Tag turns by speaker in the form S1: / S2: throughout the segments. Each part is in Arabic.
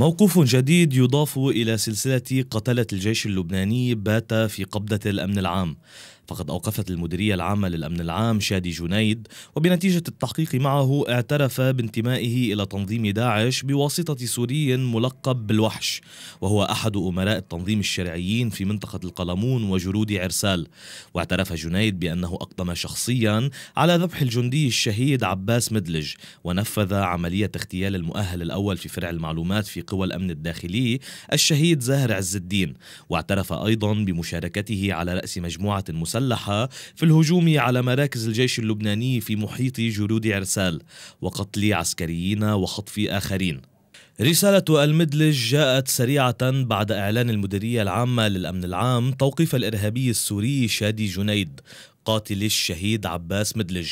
S1: موقف جديد يضاف إلى سلسلة قتلة الجيش اللبناني بات في قبضة الأمن العام فقد أوقفت المديرية العامة للأمن العام شادي جنيد وبنتيجة التحقيق معه اعترف بانتمائه إلى تنظيم داعش بواسطة سوري ملقب بالوحش وهو أحد أمراء التنظيم الشرعيين في منطقة القلمون وجرود عرسال واعترف جنيد بأنه أقدم شخصيا على ذبح الجندي الشهيد عباس مدلج ونفذ عملية اغتيال المؤهل الأول في فرع المعلومات في قوى الأمن الداخلي الشهيد زاهر عز الدين واعترف أيضا بمشاركته على رأس مجموعة مسلحة المسلحة في الهجوم على مراكز الجيش اللبناني في محيط جرود عرسال وقتل عسكريين وخطف آخرين رسالة المدلج جاءت سريعة بعد إعلان المديرية العامة للأمن العام توقيف الإرهابي السوري شادي جنيد قاتل الشهيد عباس مدلج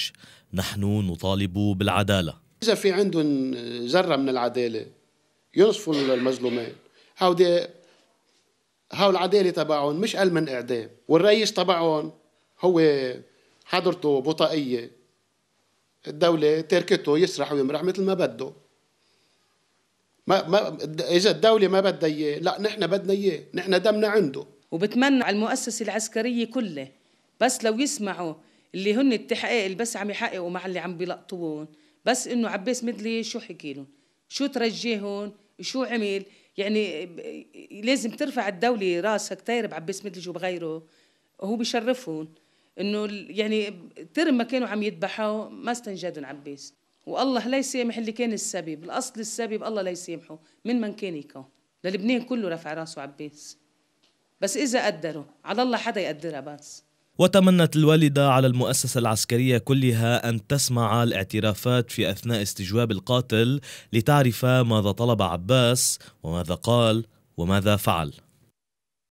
S1: نحن نطالب بالعدالة
S2: إذا في عندهم ذرة من العدالة ينصفوا المظلومين هودي هاو العدالة تبعهم مش أقل من إعدام والرئيس تبعهم هو حضرته بطائية الدولة تركته يسرح ويمرح مثل ما بده ما ما اذا الدوله ما بدها اياه لا نحن بدنا اياه نحن دمنا عنده وبتمنى على المؤسسه
S3: العسكريه كلها بس لو يسمعوا اللي هن التحقيق اللي بس عم يحققوا مع اللي عم بيلقطوهم بس انه عباس مدلي شو حكي لهم شو ترجيهم شو عمل يعني لازم ترفع الدولة راسها كتير بعباس مدلج وبغيره وهو بيشرفهم انه يعني ترم ما كانوا عم يذبحوا ما استنجدن عباس والله لا يسامح اللي كان السبب الاصل السبب الله لا يسامحه من من كان يكون للبنان كله رفع راسه عباس بس اذا قدروا على الله حدا يقدرها بس
S1: وتمنت الوالدة على المؤسسة العسكرية كلها أن تسمع الاعترافات في أثناء استجواب القاتل لتعرف ماذا طلب عباس وماذا قال وماذا فعل